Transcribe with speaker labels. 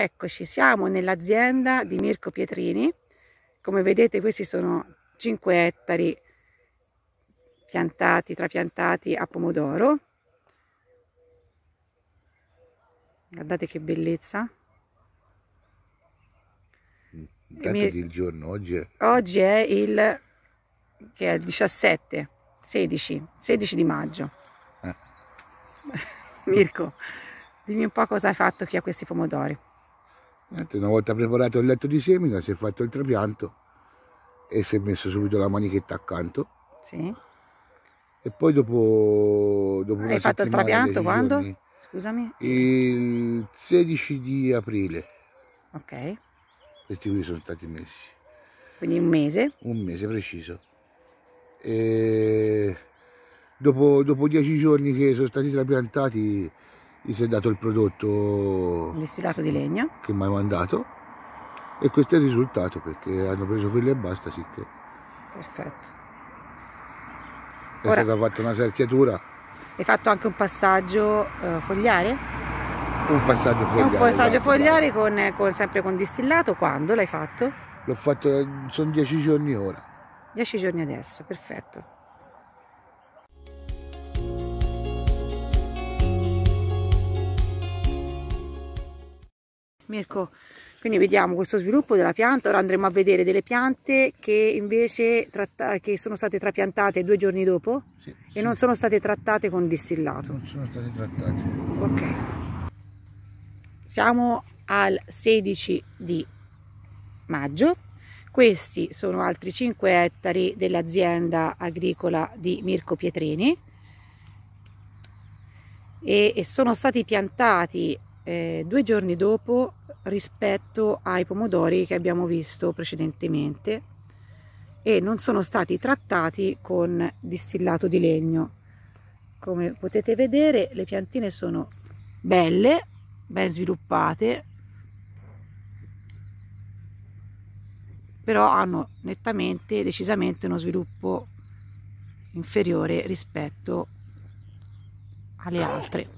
Speaker 1: Eccoci, siamo nell'azienda di Mirko Pietrini. Come vedete questi sono 5 ettari piantati, trapiantati a pomodoro. Guardate che bellezza. Mm, intanto mi... che
Speaker 2: il giorno oggi è... Oggi è il,
Speaker 1: che è il 17, 16, 16 di maggio. Eh. Mirko, dimmi un po' cosa hai fatto qui a questi pomodori.
Speaker 2: Una volta preparato il letto di semina si è fatto il trapianto e si è messo subito la manichetta accanto. Sì. E poi dopo, dopo Hai fatto il trapianto quando? Giorni, Scusami. Il 16 di aprile. Ok. Questi qui sono stati messi.
Speaker 1: Quindi un mese?
Speaker 2: Un mese preciso. E dopo, dopo dieci giorni che sono stati trapiantati gli si è dato il prodotto distillato di legna che mi ha mandato e questo è il risultato perché hanno preso quello e basta sicché
Speaker 1: perfetto è Ora,
Speaker 2: stata fatta una cerchiatura
Speaker 1: hai fatto anche un passaggio eh, fogliare?
Speaker 2: un passaggio fogliare un passaggio
Speaker 1: fogliare con, con, sempre con distillato quando l'hai fatto?
Speaker 2: l'ho fatto eh, sono dieci giorni ora
Speaker 1: dieci giorni adesso perfetto Mirko quindi vediamo questo sviluppo della pianta ora andremo a vedere delle piante che invece che sono state trapiantate due giorni dopo sì, e sì. non sono state trattate con distillato non sono state
Speaker 2: trattate ok
Speaker 1: siamo al 16 di maggio questi sono altri 5 ettari dell'azienda agricola di Mirko Pietrini e, e sono stati piantati eh, due giorni dopo rispetto ai pomodori che abbiamo visto precedentemente e non sono stati trattati con distillato di legno. Come potete vedere le piantine sono belle, ben sviluppate, però hanno nettamente, decisamente uno sviluppo inferiore rispetto alle altre.